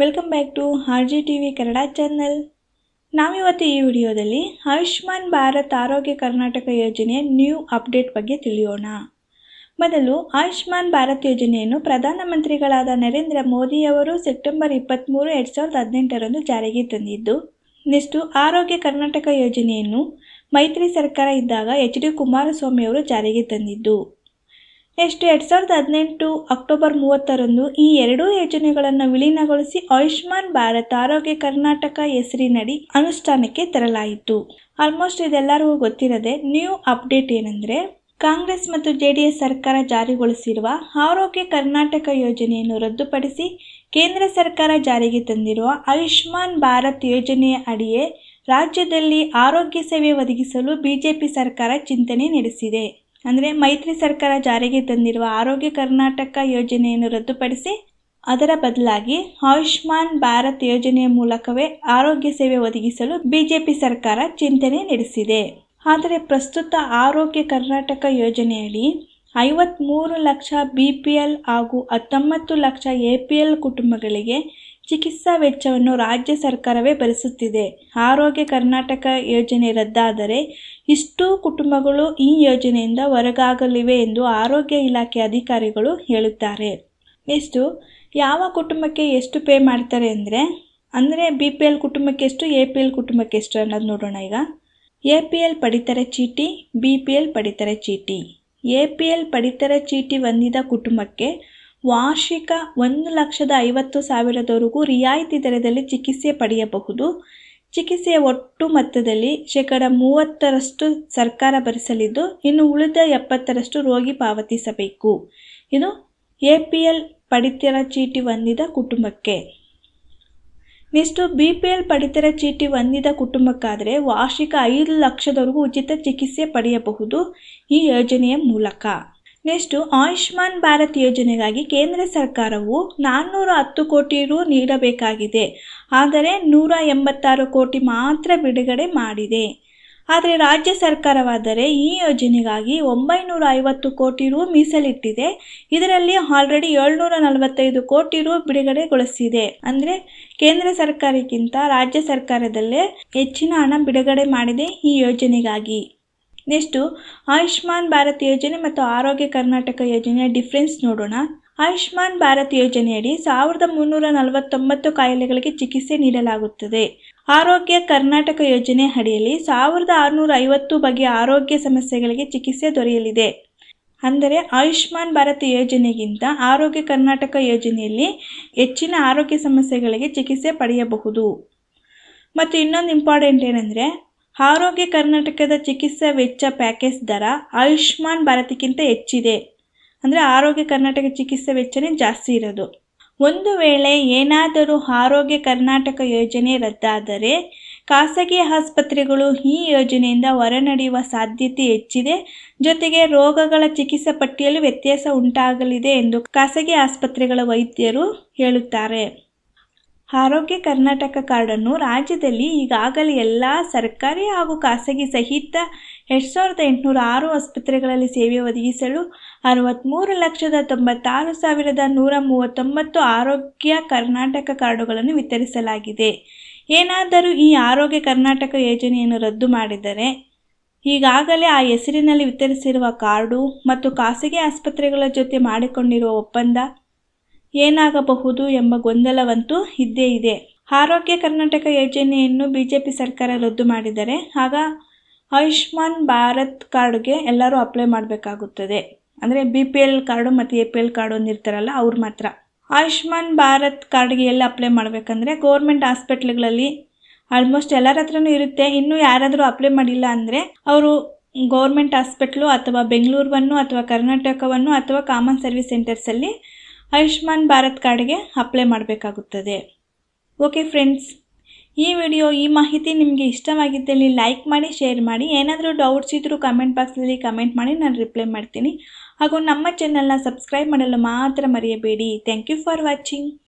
welcome back to R G T V Kannada channel ನಾವಿವತ್ತು ಈ ವಿಡಿಯೋದಲ್ಲಿ ಆಯುಷ್ಮಾನ್ ಭಾರತ್ ಆರೋಗ್ಯ ಕರ್ನಾಟಕ ಯೋಜನೆಯ ನ್ಯೂ ಅಪ್ಡೇಟ್ ಬಗ್ಗೆ ತಿಳಿಯೋಣ ಮೊದಲು ಆಯುಷ್ಮಾನ್ ಭಾರತ್ ಯೋಜನೆಯನ್ನು ಪ್ರಧಾನಮಂತ್ರಿಗಳಾದ ನರೇಂದ್ರ ಮೋದಿಯವರು ಸೆಪ್ಟೆಂಬರ್ ಇಪ್ಪತ್ತ್ಮೂರು ಎರಡು ಸಾವಿರದ ಹದಿನೆಂಟರಂದು ಜಾರಿಗೆ ತಂದಿದ್ದು ನೆಕ್ಸ್ಟು ಆರೋಗ್ಯ ಕರ್ನಾಟಕ ಯೋಜನೆಯನ್ನು ಮೈತ್ರಿ ಸರ್ಕಾರ ಇದ್ದಾಗ ಎಚ್ ಡಿ ಕುಮಾರಸ್ವಾಮಿಯವರು ಜಾರಿಗೆ ತಂದಿದ್ದು ಎಷ್ಟು ಎರಡು ಸಾವಿರದ ಹದಿನೆಂಟು ಅಕ್ಟೋಬರ್ ಮೂವತ್ತರಂದು ಈ ಎರಡೂ ಯೋಜನೆಗಳನ್ನು ವಿಲೀನಗೊಳಿಸಿ ಆಯುಷ್ಮಾನ್ ಭಾರತ್ ಆರೋಗ್ಯ ಕರ್ನಾಟಕ ಹೆಸರಿನಡಿ ಅನುಷ್ಠಾನಕ್ಕೆ ತರಲಾಯಿತು ಆಲ್ಮೋಸ್ಟ್ ಇದೆಲ್ಲರಿಗೂ ಗೊತ್ತಿರದೆ ನ್ಯೂ ಅಪ್ಡೇಟ್ ಏನಂದ್ರೆ ಕಾಂಗ್ರೆಸ್ ಮತ್ತು ಎಸ್ ಸರ್ಕಾರ ಜಾರಿಗೊಳಿಸಿರುವ ಆರೋಗ್ಯ ಕರ್ನಾಟಕ ಯೋಜನೆಯನ್ನು ರದ್ದುಪಡಿಸಿ ಕೇಂದ್ರ ಸರ್ಕಾರ ಜಾರಿಗೆ ತಂದಿರುವ ಆಯುಷ್ಮಾನ್ ಭಾರತ್ ಯೋಜನೆಯ ಅಡಿಯೇ ರಾಜ್ಯದಲ್ಲಿ ಆರೋಗ್ಯ ಸೇವೆ ಒದಗಿಸಲು ಬಿಜೆಪಿ ಸರ್ಕಾರ ಚಿಂತನೆ ನಡೆಸಿದೆ ಅಂದರೆ ಮೈತ್ರಿ ಸರ್ಕಾರ ಜಾರಿಗೆ ತಂದಿರುವ ಆರೋಗ್ಯ ಕರ್ನಾಟಕ ಯೋಜನೆಯನ್ನು ರದ್ದುಪಡಿಸಿ ಅದರ ಬದಲಾಗಿ ಆಯುಷ್ಮಾನ್ ಭಾರತ್ ಯೋಜನೆಯ ಮೂಲಕವೇ ಆರೋಗ್ಯ ಸೇವೆ ಒದಗಿಸಲು ಬಿಜೆಪಿ ಸರ್ಕಾರ ಚಿಂತನೆ ನಡೆಸಿದೆ ಆದರೆ ಪ್ರಸ್ತುತ ಆರೋಗ್ಯ ಕರ್ನಾಟಕ ಯೋಜನೆಯಡಿ ಐವತ್ತ್ಮೂರು ಲಕ್ಷ ಬಿ ಪಿ ಎಲ್ ಹಾಗೂ ಹತ್ತೊಂಬತ್ತು ಲಕ್ಷ ಎ ಪಿ ಎಲ್ ಕುಟುಂಬಗಳಿಗೆ ಚಿಕಿತ್ಸಾ ವೆಚ್ಚವನ್ನು ರಾಜ್ಯ ಸರ್ಕಾರವೇ ಭರಿಸುತ್ತಿದೆ ಆರೋಗ್ಯ ಕರ್ನಾಟಕ ಯೋಜನೆ ರದ್ದಾದರೆ ಇಷ್ಟು ಕುಟುಂಬಗಳು ಈ ಯೋಜನೆಯಿಂದ ಹೊರಗಾಗಲಿವೆ ಎಂದು ಆರೋಗ್ಯ ಇಲಾಖೆ ಅಧಿಕಾರಿಗಳು ಹೇಳುತ್ತಾರೆ ಎಷ್ಟು ಯಾವ ಕುಟುಂಬಕ್ಕೆ ಎಷ್ಟು ಪೇ ಮಾಡ್ತಾರೆ ಅಂದರೆ ಅಂದರೆ ಬಿ ಪಿ ಎಲ್ ಕುಟುಂಬಕ್ಕೆ ಎಷ್ಟು ಎ ಪಿ ಎಲ್ ಕುಟುಂಬಕ್ಕೆ ಎಷ್ಟು ಅನ್ನೋದು ನೋಡೋಣ ಈಗ ಎ ಪಿ ಎಲ್ ಪಡಿತರ ಚೀಟಿ ಬಿ ಪಿ ಎಲ್ ಪಡಿತರ ಚೀಟಿ ಎ ಪಿ ಎಲ್ ಪಡಿತರ ಚೀಟಿ ಹೊಂದಿದ ಕುಟುಂಬಕ್ಕೆ ವಾರ್ಷಿಕ ಒಂದು ಲಕ್ಷದ ಐವತ್ತು ಸಾವಿರದವರೆಗೂ ರಿಯಾಯಿತಿ ದರದಲ್ಲಿ ಚಿಕಿತ್ಸೆ ಪಡೆಯಬಹುದು ಚಿಕಿತ್ಸೆಯ ಒಟ್ಟು ಮೊತ್ತದಲ್ಲಿ ಶೇಕಡ ಮೂವತ್ತರಷ್ಟು ಸರ್ಕಾರ ಭರಿಸಲಿದ್ದು ಇನ್ನು ಉಳಿದ ಎಪ್ಪತ್ತರಷ್ಟು ರೋಗಿ ಪಾವತಿಸಬೇಕು ಇದು ಎ ಪಿ ಎಲ್ ಪಡಿತರ ಚೀಟಿ ಹೊಂದಿದ ಕುಟುಂಬಕ್ಕೆ ನೆಕ್ಸ್ಟು ಬಿ ಪಿ ಎಲ್ ಪಡಿತರ ಚೀಟಿ ಹೊಂದಿದ ಕುಟುಂಬಕ್ಕಾದರೆ ವಾರ್ಷಿಕ ಐದು ಲಕ್ಷದವರೆಗೂ ಉಚಿತ ಚಿಕಿತ್ಸೆ ಪಡೆಯಬಹುದು ಈ ಯೋಜನೆಯ ಮೂಲಕ ನೆಕ್ಸ್ಟು ಆಯುಷ್ಮಾನ್ ಭಾರತ್ ಯೋಜನೆಗಾಗಿ ಕೇಂದ್ರ ಸರ್ಕಾರವು ನಾನ್ನೂರ ಹತ್ತು ಕೋಟಿ ರು ನೀಡಬೇಕಾಗಿದೆ ಆದರೆ ನೂರ ಎಂಬತ್ತಾರು ಕೋಟಿ ಮಾತ್ರ ಬಿಡುಗಡೆ ಮಾಡಿದೆ ಆದರೆ ರಾಜ್ಯ ಸರ್ಕಾರವಾದರೆ ಈ ಯೋಜನೆಗಾಗಿ ಒಂಬೈನೂರ ಐವತ್ತು ಕೋಟಿ ರು ಮೀಸಲಿಟ್ಟಿದೆ ಇದರಲ್ಲಿ ಆಲ್ರೆಡಿ ಏಳ್ನೂರ ನಲವತ್ತೈದು ಕೋಟಿ ರು ಬಿಡುಗಡೆಗೊಳಿಸಿದೆ ಅಂದರೆ ಕೇಂದ್ರ ಸರ್ಕಾರಕ್ಕಿಂತ ರಾಜ್ಯ ಸರ್ಕಾರದಲ್ಲೇ ಹೆಚ್ಚಿನ ಹಣ ಬಿಡುಗಡೆ ಮಾಡಿದೆ ಈ ಯೋಜನೆಗಾಗಿ ನೆಕ್ಸ್ಟು ಆಯುಷ್ಮಾನ್ ಭಾರತ್ ಯೋಜನೆ ಮತ್ತು ಆರೋಗ್ಯ ಕರ್ನಾಟಕ ಯೋಜನೆಯ ಡಿಫ್ರೆನ್ಸ್ ನೋಡೋಣ ಆಯುಷ್ಮಾನ್ ಭಾರತ್ ಯೋಜನೆಯಡಿ ಸಾವಿರದ ಮುನ್ನೂರ ನಲವತ್ತೊಂಬತ್ತು ಕಾಯಿಲೆಗಳಿಗೆ ಚಿಕಿತ್ಸೆ ನೀಡಲಾಗುತ್ತದೆ ಆರೋಗ್ಯ ಕರ್ನಾಟಕ ಯೋಜನೆ ಅಡಿಯಲ್ಲಿ ಸಾವಿರದ ಆರುನೂರ ಐವತ್ತು ಬಗೆಯ ಆರೋಗ್ಯ ಸಮಸ್ಯೆಗಳಿಗೆ ಚಿಕಿತ್ಸೆ ದೊರೆಯಲಿದೆ ಅಂದರೆ ಆಯುಷ್ಮಾನ್ ಭಾರತ್ ಯೋಜನೆಗಿಂತ ಆರೋಗ್ಯ ಕರ್ನಾಟಕ ಯೋಜನೆಯಲ್ಲಿ ಹೆಚ್ಚಿನ ಆರೋಗ್ಯ ಸಮಸ್ಯೆಗಳಿಗೆ ಚಿಕಿತ್ಸೆ ಪಡೆಯಬಹುದು ಮತ್ತು ಇನ್ನೊಂದು ಇಂಪಾರ್ಟೆಂಟ್ ಏನಂದರೆ ಆರೋಗ್ಯ ಕರ್ನಾಟಕದ ಚಿಕಿತ್ಸಾ ವೆಚ್ಚ ಪ್ಯಾಕೇಜ್ ದರ ಆಯುಷ್ಮಾನ್ ಭಾರತಕ್ಕಿಂತ ಹೆಚ್ಚಿದೆ ಅಂದರೆ ಆರೋಗ್ಯ ಕರ್ನಾಟಕ ಚಿಕಿತ್ಸಾ ವೆಚ್ಚನೇ ಜಾಸ್ತಿ ಇರೋದು ಒಂದು ವೇಳೆ ಏನಾದರೂ ಆರೋಗ್ಯ ಕರ್ನಾಟಕ ಯೋಜನೆ ರದ್ದಾದರೆ ಖಾಸಗಿ ಆಸ್ಪತ್ರೆಗಳು ಈ ಯೋಜನೆಯಿಂದ ಹೊರನಡೆಯುವ ಸಾಧ್ಯತೆ ಹೆಚ್ಚಿದೆ ಜೊತೆಗೆ ರೋಗಗಳ ಚಿಕಿತ್ಸಾ ಪಟ್ಟಿಯಲ್ಲಿ ವ್ಯತ್ಯಾಸ ಉಂಟಾಗಲಿದೆ ಎಂದು ಖಾಸಗಿ ಆಸ್ಪತ್ರೆಗಳ ವೈದ್ಯರು ಹೇಳುತ್ತಾರೆ ಆರೋಗ್ಯ ಕರ್ನಾಟಕ ಕಾರ್ಡನ್ನು ರಾಜ್ಯದಲ್ಲಿ ಈಗಾಗಲೇ ಎಲ್ಲ ಸರ್ಕಾರಿ ಹಾಗೂ ಖಾಸಗಿ ಸಹಿತ ಎರಡು ಸಾವಿರದ ಎಂಟುನೂರ ಆರು ಆಸ್ಪತ್ರೆಗಳಲ್ಲಿ ಸೇವೆ ಒದಗಿಸಲು ಅರವತ್ತ್ಮೂರು ಲಕ್ಷದ ತೊಂಬತ್ತಾರು ಸಾವಿರದ ನೂರ ಮೂವತ್ತೊಂಬತ್ತು ಆರೋಗ್ಯ ಕರ್ನಾಟಕ ಕಾರ್ಡುಗಳನ್ನು ವಿತರಿಸಲಾಗಿದೆ ಏನಾದರೂ ಈ ಆರೋಗ್ಯ ಕರ್ನಾಟಕ ಯೋಜನೆಯನ್ನು ರದ್ದು ಮಾಡಿದರೆ ಈಗಾಗಲೇ ಆ ಹೆಸರಿನಲ್ಲಿ ವಿತರಿಸಿರುವ ಕಾರ್ಡು ಮತ್ತು ಖಾಸಗಿ ಆಸ್ಪತ್ರೆಗಳ ಜೊತೆ ಮಾಡಿಕೊಂಡಿರುವ ಒಪ್ಪಂದ ಏನಾಗಬಹುದು ಎಂಬ ಗೊಂದಲವಂತೂ ಇದ್ದೇ ಇದೆ ಆರೋಗ್ಯ ಕರ್ನಾಟಕ ಯೋಜನೆಯನ್ನು ಬಿಜೆಪಿ ಸರ್ಕಾರ ರದ್ದು ಮಾಡಿದರೆ ಆಗ ಆಯುಷ್ಮಾನ್ ಭಾರತ್ ಕಾರ್ಡ್ಗೆ ಎಲ್ಲರೂ ಅಪ್ಲೈ ಮಾಡಬೇಕಾಗುತ್ತದೆ ಅಂದರೆ ಬಿ ಪಿ ಎಲ್ ಕಾರ್ಡು ಮತ್ತು ಎ ಪಿ ಎಲ್ ಕಾರ್ಡು ಅಂದಿರ್ತಾರಲ್ಲ ಅವ್ರು ಮಾತ್ರ ಆಯುಷ್ಮಾನ್ ಭಾರತ್ ಕಾರ್ಡ್ಗೆ ಎಲ್ಲ ಅಪ್ಲೈ ಮಾಡಬೇಕಂದ್ರೆ ಗೋರ್ಮೆಂಟ್ ಹಾಸ್ಪಿಟ್ಲ್ಗಳಲ್ಲಿ ಆಲ್ಮೋಸ್ಟ್ ಎಲ್ಲರ ಹತ್ರನೂ ಇರುತ್ತೆ ಇನ್ನೂ ಯಾರಾದರೂ ಅಪ್ಲೈ ಮಾಡಿಲ್ಲ ಅಂದರೆ ಅವರು ಗೌರ್ಮೆಂಟ್ ಹಾಸ್ಪಿಟ್ಲು ಅಥವಾ ಬೆಂಗಳೂರನ್ನು ಅಥವಾ ಕರ್ನಾಟಕವನ್ನು ಅಥವಾ ಕಾಮನ್ ಸರ್ವಿಸ್ ಸೆಂಟರ್ಸಲ್ಲಿ ಆಯುಷ್ಮಾನ್ ಭಾರತ್ ಕಾರ್ಡ್ಗೆ ಅಪ್ಲೈ ಮಾಡಬೇಕಾಗುತ್ತದೆ ಓಕೆ ಫ್ರೆಂಡ್ಸ್ ಈ ವಿಡಿಯೋ ಈ ಮಾಹಿತಿ ನಿಮಗೆ ಇಷ್ಟವಾಗಿದ್ದಲ್ಲಿ ಲೈಕ್ ಮಾಡಿ ಶೇರ್ ಮಾಡಿ ಏನಾದರೂ ಡೌಟ್ಸ್ ಇದ್ದರೂ ಕಮೆಂಟ್ ಬಾಕ್ಸಲ್ಲಿ ಕಮೆಂಟ್ ಮಾಡಿ ನಾನು ರಿಪ್ಲೈ ಮಾಡ್ತೀನಿ ಹಾಗೂ ನಮ್ಮ ಚಾನಲ್ನ ಸಬ್ಸ್ಕ್ರೈಬ್ ಮಾಡಲು ಮಾತ್ರ ಮರೆಯಬೇಡಿ ಥ್ಯಾಂಕ್ ಯು ಫಾರ್ ವಾಚಿಂಗ್